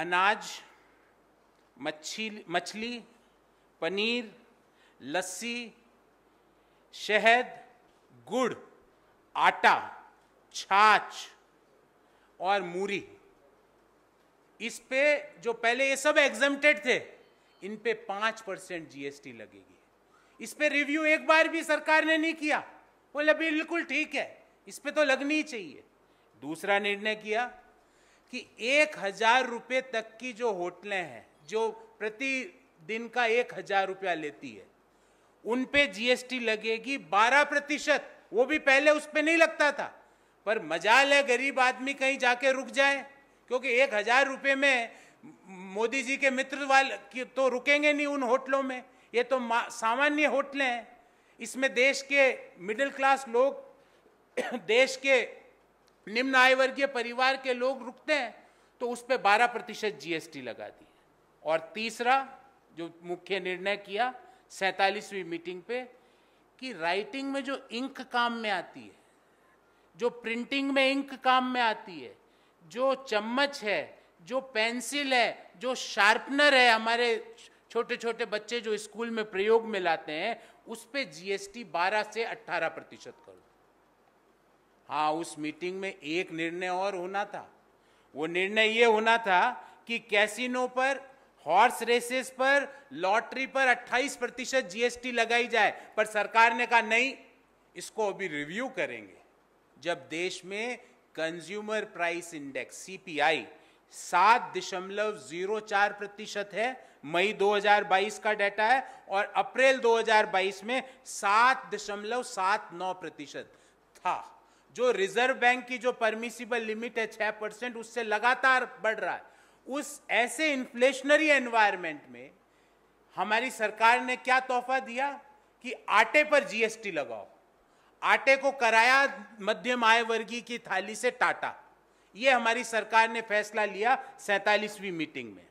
अनाज मच्छी मछली पनीर लस्सी शहद गुड़ आटा छाछ और मूरी इस पे जो पहले ये सब एग्जम्प्टेड थे इन पे पांच परसेंट जीएसटी लगेगी इस पे रिव्यू एक बार भी सरकार ने नहीं किया बोले बिल्कुल ठीक है इस पे तो लगनी ही चाहिए दूसरा निर्णय किया कि एक हजार रुपये तक की जो होटलें हैं जो प्रति दिन का एक हजार रुपया लेती है उन पे जीएसटी लगेगी बारह प्रतिशत वो भी पहले उस पर नहीं लगता था पर मजाल है गरीब आदमी कहीं जाके रुक जाए क्योंकि एक हजार रुपये में मोदी जी के मित्र वाले तो रुकेंगे नहीं उन होटलों में ये तो सामान्य होटलें हैं इसमें देश के मिडिल क्लास लोग देश के निम्न आय वर्गीय परिवार के लोग रुकते हैं तो उस पर बारह प्रतिशत जीएसटी लगा दी और तीसरा जो मुख्य निर्णय किया सैतालीसवीं मीटिंग पे कि राइटिंग में जो इंक काम में आती है जो प्रिंटिंग में इंक काम में आती है जो चम्मच है जो पेंसिल है जो शार्पनर है हमारे छोटे छोटे बच्चे जो स्कूल में प्रयोग में लाते हैं उस पर जीएसटी 12 से 18 प्रतिशत करो हाँ उस मीटिंग में एक निर्णय और होना था वो निर्णय ये होना था कि कैसीनो पर हॉर्स रेसेस पर लॉटरी पर 28 प्रतिशत जीएसटी लगाई जाए पर सरकार ने कहा नहीं इसको अभी रिव्यू करेंगे जब देश में कंज्यूमर प्राइस इंडेक्स सीपीआई सात दशमलव जीरो चार प्रतिशत है मई 2022 का डाटा है और अप्रैल 2022 में सात दशमलव सात नौ प्रतिशत था जो रिजर्व बैंक की जो परमिसिबल लिमिट है छह परसेंट उससे लगातार बढ़ रहा है उस ऐसे इन्फ्लेशनरी एनवायरमेंट में हमारी सरकार ने क्या तोहफा दिया कि आटे पर जीएसटी लगाओ आटे को कराया मध्यम आय वर्गीय की थाली से टाटा ये हमारी सरकार ने फैसला लिया सैतालीसवीं मीटिंग में